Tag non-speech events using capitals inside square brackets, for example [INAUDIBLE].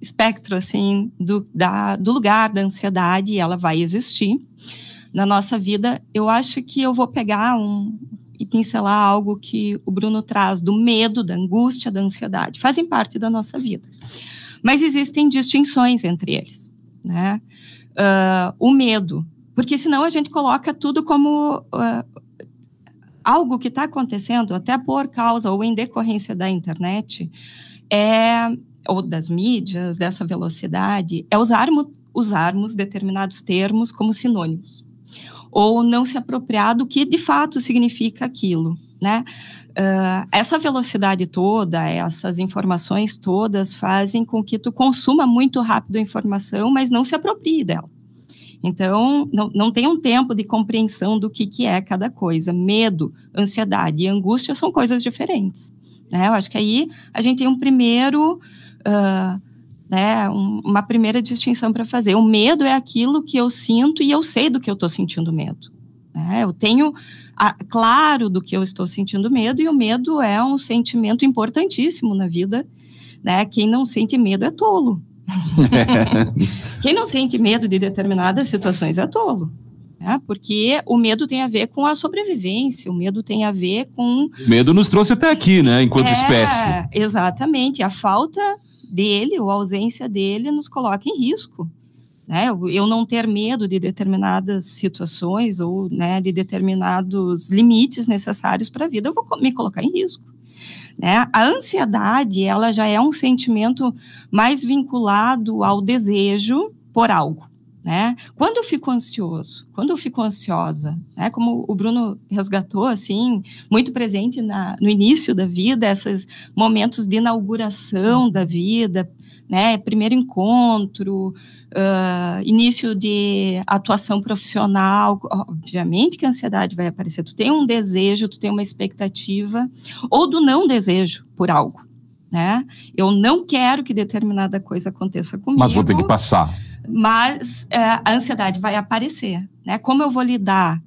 espectro assim do, da, do lugar da ansiedade, ela vai existir na nossa vida. Eu acho que eu vou pegar um e pincelar algo que o Bruno traz do medo, da angústia, da ansiedade. Fazem parte da nossa vida. Mas existem distinções entre eles, né? Uh, o medo, porque senão a gente coloca tudo como uh, algo que está acontecendo, até por causa ou em decorrência da internet, é ou das mídias, dessa velocidade, é usarmos, usarmos determinados termos como sinônimos, ou não se apropriar do que de fato significa aquilo. Né? Uh, essa velocidade toda, essas informações todas fazem com que tu consuma muito rápido a informação, mas não se aproprie dela. Então, não, não tem um tempo de compreensão do que, que é cada coisa. Medo, ansiedade e angústia são coisas diferentes. Né? Eu acho que aí a gente tem um primeiro uh, né, um, uma primeira distinção para fazer. O medo é aquilo que eu sinto e eu sei do que eu estou sentindo medo. Né? Eu tenho a, claro do que eu estou sentindo medo e o medo é um sentimento importantíssimo na vida. Né? Quem não sente medo é tolo. [LAUGHS] Quem não sente medo de determinadas situações é tolo né? porque o medo tem a ver com a sobrevivência, o medo tem a ver com. O medo nos trouxe até aqui, né? Enquanto é, espécie. Exatamente. A falta dele, ou a ausência dele, nos coloca em risco. Né? Eu, não ter medo de determinadas situações ou né, de determinados limites necessários para a vida, eu vou me colocar em risco. Né? A ansiedade, ela já é um sentimento mais vinculado ao desejo por algo né? Quando eu fico ansioso, quando eu fico ansiosa, né? Como o Bruno resgatou, assim, muito presente na, no início da vida, esses momentos de inauguração da vida, né? Primeiro encontro, uh, início de atuação profissional. Obviamente que a ansiedade vai aparecer. Tu tem um desejo, tu tem uma expectativa, ou do não desejo por algo, né? Eu não quero que determinada coisa aconteça comigo. Mas vou ter que passar mas é, a ansiedade vai aparecer, né? Como eu vou lidar